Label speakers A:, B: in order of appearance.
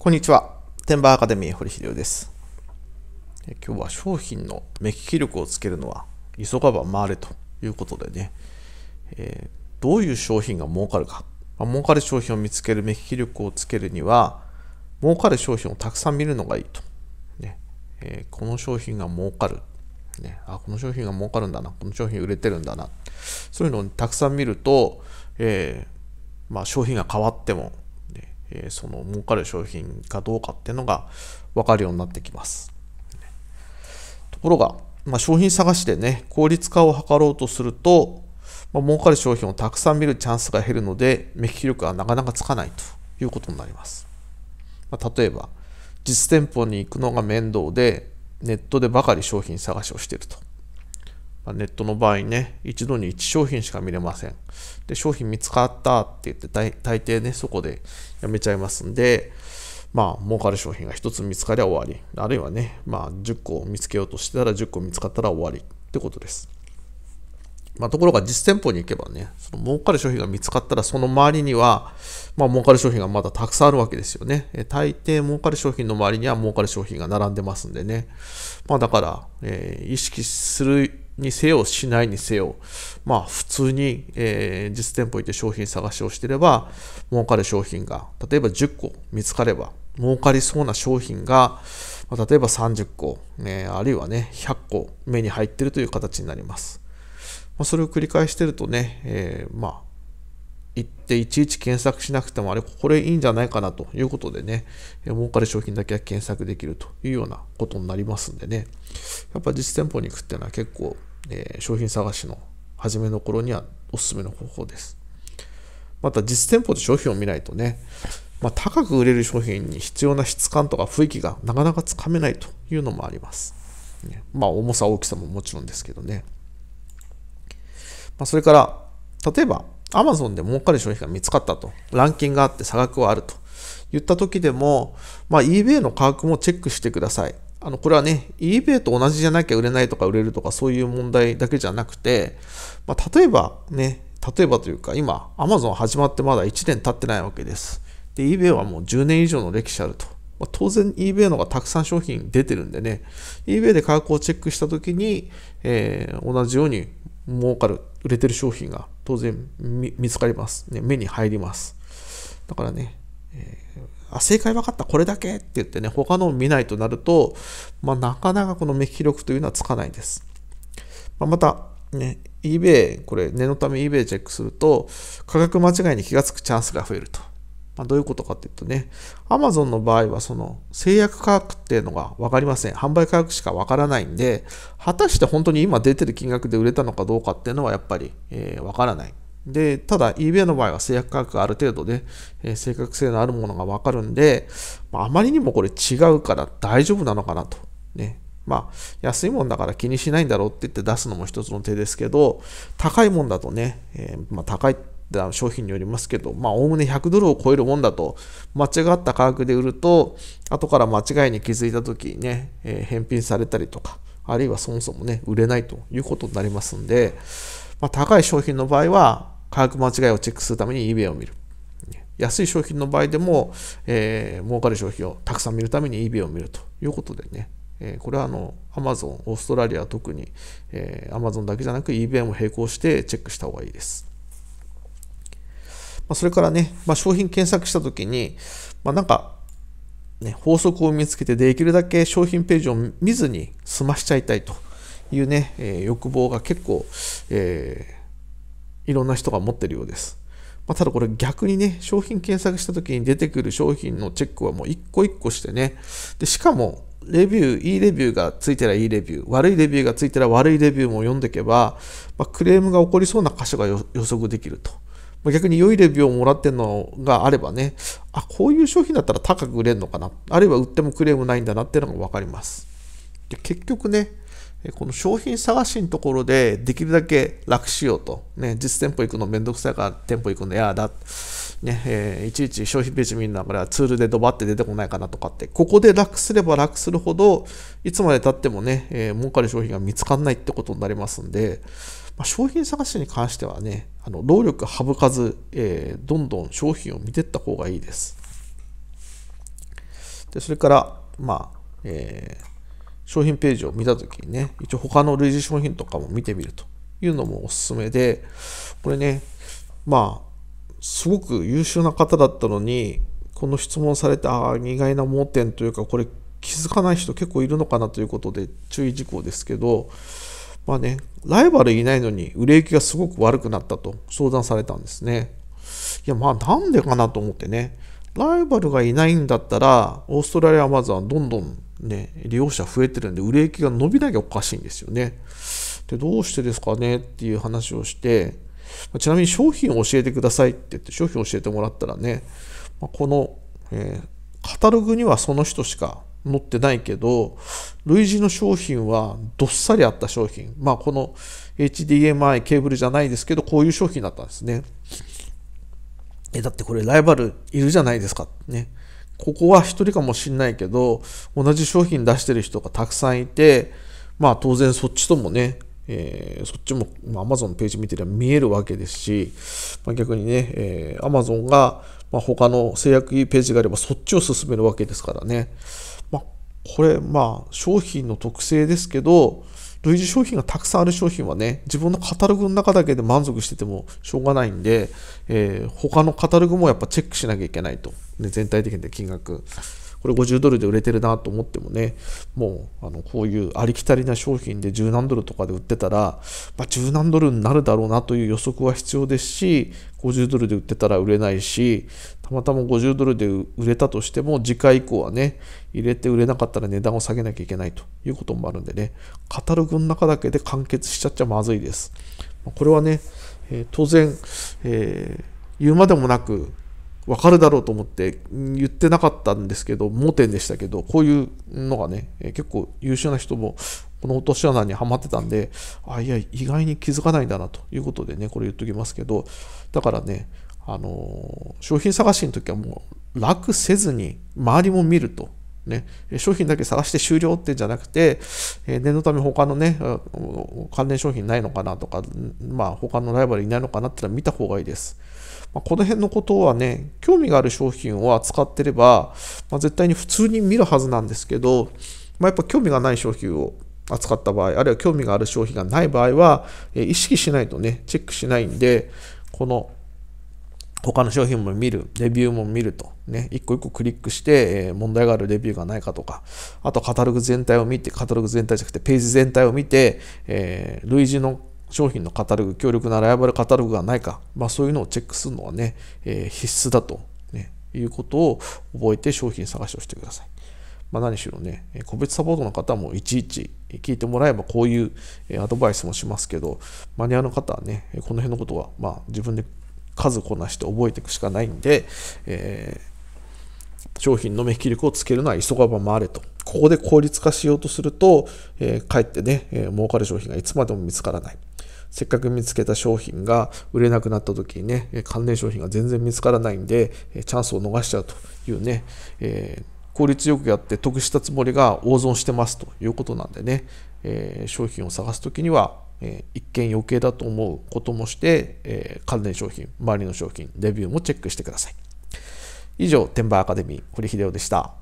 A: こんにちは。テンバーアカデミー堀秀夫です。今日は商品の目利き力をつけるのは急がば回れということでね、えー、どういう商品が儲かるか、まあ、儲かる商品を見つける目利き力をつけるには、儲かる商品をたくさん見るのがいいと。ねえー、この商品が儲かる。ね、あこの商品が儲かるんだな、この商品売れてるんだな。そういうのをたくさん見ると、えーまあ、商品が変わってもえその儲かる商品かどうかっていうのが分かるようになってきます。ところが、まあ、商品探しでね、効率化を図ろうとすると、まあ、儲かる商品をたくさん見るチャンスが減るので、目利き力がなかなかつかないということになります。まあ、例えば、実店舗に行くのが面倒で、ネットでばかり商品探しをしていると。ネットの場合ね、一度に1商品しか見れません。で、商品見つかったって言って大、抵ね、そこでやめちゃいますんで、まあ、儲かる商品が1つ見つかりゃ終わり。あるいはね、まあ、10個見つけようとしてたら10個見つかったら終わりってことです。まあ、ところが実店舗に行けばね、その儲かる商品が見つかったら、その周りには、まあ、儲かる商品がまだたくさんあるわけですよね。え大抵儲かる商品の周りには儲かる商品が並んでますんでね。まあ、だから、えー、意識するにせよ、しないにせよ、まあ普通に、えー、実店舗行って商品探しをしてれば、儲かる商品が、例えば10個見つかれば、儲かりそうな商品が、まあ、例えば30個、ね、あるいはね、100個目に入ってるという形になります。まあ、それを繰り返してるとね、えー、まあ、行っていちいち検索しなくてもあれこれいいんじゃないかなということでね儲かる商品だけは検索できるというようなことになりますんでねやっぱ実店舗に行くっていうのは結構えー、商品探しの初めの頃にはおすすめの方法です。また実店舗で商品を見ないとね、まあ、高く売れる商品に必要な質感とか雰囲気がなかなかつかめないというのもあります。ね、まあ重さ大きさももちろんですけどね。まあ、それから例えば Amazon で儲かる商品が見つかったと、ランキングがあって差額はあると言った時でも、まあ、eBay の価格もチェックしてください。あの、これはね、eBay と同じじゃなきゃ売れないとか売れるとかそういう問題だけじゃなくて、まあ、例えばね、例えばというか今、Amazon 始まってまだ1年経ってないわけです。で、eBay はもう10年以上の歴史あると。まあ、当然 eBay の方がたくさん商品出てるんでね、eBay で価格をチェックした時に、えー、同じように儲かる、売れてる商品が当然見つかります、ね。目に入ります。だからね、あ、正解分かった、これだけって言ってね、他のを見ないとなると、まあ、なかなかこの目利録力というのはつかないです。まあ、また、ね、eBay、これ、念のため eBay チェックすると、価格間違いに気がつくチャンスが増えると。まあ、どういうことかっていうとね、Amazon の場合はその制約価格っていうのが分かりません。販売価格しか分からないんで、果たして本当に今出てる金額で売れたのかどうかっていうのはやっぱり、えー、分からない。で、ただ e b a の場合は制約価格がある程度で、えー、正確性のあるものがわかるんで、まあ、あまりにもこれ違うから大丈夫なのかなと。ね。まあ、安いもんだから気にしないんだろうって言って出すのも一つの手ですけど、高いもんだとね、えー、まあ、高い商品によりますけど、まあ、おおむね100ドルを超えるもんだと、間違った価格で売ると、後から間違いに気づいた時にね、えー、返品されたりとか、あるいはそもそもね、売れないということになりますんで、まあ、高い商品の場合は、価格間違いをチェックするために eBay を見る。安い商品の場合でも、えー、儲かる商品をたくさん見るために eBay を見るということでね、えー、これはあの Amazon、オーストラリア特に、えー、Amazon だけじゃなく eBay も並行してチェックした方がいいです。まあ、それからね、まあ、商品検索したときに、まあ、なんか、ね、法則を見つけてできるだけ商品ページを見ずに済ましちゃいたいというね、えー、欲望が結構、えー、いろんな人が持ってるようです。まあ、ただこれ逆にね、商品検索した時に出てくる商品のチェックはもう一個一個してね、でしかもレビュー、いいレビューがついたらいいレビュー、悪いレビューがついたら悪いレビューも読んでいけば、まあ、クレームが起こりそうな箇所が予測できると。まあ、逆に良いレビューをもらってるのがあればね、あ、こういう商品だったら高く売れるのかな、あるいは売ってもクレームないんだなっていうのが分かります。で結局ね、この商品探しのところでできるだけ楽しようと。ね、実店舗行くのめんどくさいから店舗行くの嫌だ。ねえー、いちいち商品ページ見るのがこれはツールでドバって出てこないかなとかって、ここで楽すれば楽するほど、いつまでたってもね、えー、儲かる商品が見つかんないってことになりますんで、まあ、商品探しに関してはね、あの労力省かず、えー、どんどん商品を見ていった方がいいです。でそれから、まあ、えー商品ページを見た時にね、一応他の類似商品とかも見てみるというのもおすすめで、これね、まあ、すごく優秀な方だったのに、この質問されて、ああ、意外な盲点というか、これ気づかない人結構いるのかなということで注意事項ですけど、まあね、ライバルいないのに売れ行きがすごく悪くなったと相談されたんですね。いや、まあなんでかなと思ってね、ライバルがいないんだったら、オーストラリアマザはどんどんね、利用者増えてるんで、売れ行きが伸びなきゃおかしいんですよね。で、どうしてですかねっていう話をして、ちなみに商品を教えてくださいって言って、商品を教えてもらったらね、この、えー、カタログにはその人しか載ってないけど、類似の商品はどっさりあった商品。まあ、この HDMI ケーブルじゃないですけど、こういう商品だったんですね。え、だってこれライバルいるじゃないですか。ね。ここは1人かもしんないけど、同じ商品出してる人がたくさんいて、まあ当然そっちともね、えー、そっちも、Amazon のページ見てれば見えるわけですし、まあ、逆にね、えー、Amazon が、まあ、他の制約ページがあればそっちを進めるわけですからね。まあ、これ、まあ商品の特性ですけど、類似商品がたくさんある商品はね、自分のカタログの中だけで満足しててもしょうがないんで、えー、他のカタログもやっぱチェックしなきゃいけないと。ね、全体的に金額。これ50ドルで売れてるなと思ってもね、もうあのこういうありきたりな商品で10何ドルとかで売ってたら、まあ、10何ドルになるだろうなという予測は必要ですし、50ドルで売ってたら売れないし、たまたま50ドルで売れたとしても、次回以降はね、入れて売れなかったら値段を下げなきゃいけないということもあるんでね、カタログの中だけで完結しちゃっちゃまずいです。これはね、えー、当然、えー、言うまでもなく、わかるだろうと思って言ってなかったんですけど、盲点でしたけど、こういうのがね、結構優秀な人も、この落とし穴にはまってたんで、あ、いや、意外に気づかないんだなということでね、これ言っときますけど、だからね、あの商品探しの時はもう楽せずに周りも見るとね、商品だけ探して終了ってんじゃなくて、え念のため他のね、関連商品ないのかなとか、まあ、他のライバルいないのかなってのは見た方がいいです。まあ、この辺のことはね、興味がある商品を扱ってれば、まあ、絶対に普通に見るはずなんですけど、まあ、やっぱ興味がない商品を扱った場合、あるいは興味がある商品がない場合は、え意識しないとね、チェックしないんで、この他の商品も見る、レビューも見ると、ね、一個一個クリックして、え問題があるレビューがないかとか、あとカタログ全体を見て、カタログ全体じゃなくてページ全体を見て、えー、類似の商品のカタログ、強力なライバルカタログがないか、まあ、そういうのをチェックするのはね、えー、必須だと、ね、いうことを覚えて商品探しをしてください。まあ、何しろね、個別サポートの方もいちいち聞いてもらえばこういうアドバイスもしますけど、マニュアルの方はね、この辺のことはまあ自分で数こなして覚えていくしかないんで、えー、商品の目切き力をつけるのは急がば回れと。ここで効率化しようとすると、えー、かえってね、えー、儲かる商品がいつまでも見つからない。せっかく見つけた商品が売れなくなった時にね、関連商品が全然見つからないんで、チャンスを逃しちゃうというね、えー、効率よくやって得したつもりが大損してますということなんでね、えー、商品を探す時にはえ一見余計だと思うこともして、え関連商品、周りの商品、レビューもチェックしてください。以上、テンバーアカデミー、堀秀夫でした。